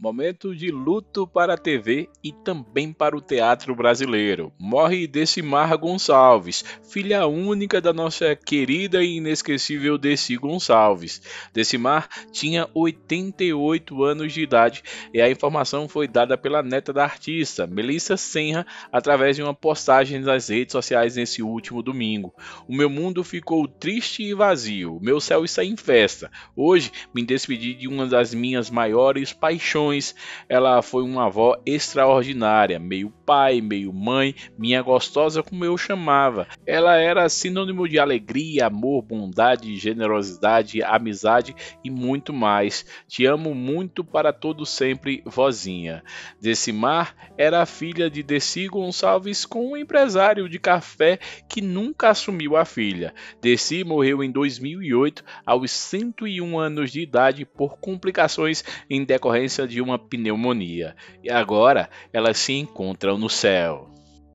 Momento de luto para a TV e também para o teatro brasileiro. Morre Decimar Gonçalves, filha única da nossa querida e inesquecível Desi Gonçalves. Decimar tinha 88 anos de idade e a informação foi dada pela neta da artista, Melissa Senra, através de uma postagem nas redes sociais nesse último domingo. O meu mundo ficou triste e vazio, meu céu está em festa. Hoje me despedi de uma das minhas maiores paixões ela foi uma avó extraordinária, meio pai, meio mãe, minha gostosa, como eu chamava. Ela era sinônimo de alegria, amor, bondade, generosidade, amizade e muito mais. Te amo muito para todo sempre, vozinha. Decimar era filha de Deci Gonçalves com um empresário de café que nunca assumiu a filha. Deci morreu em 2008 aos 101 anos de idade por complicações em decorrência de de uma pneumonia e agora elas se encontram no céu.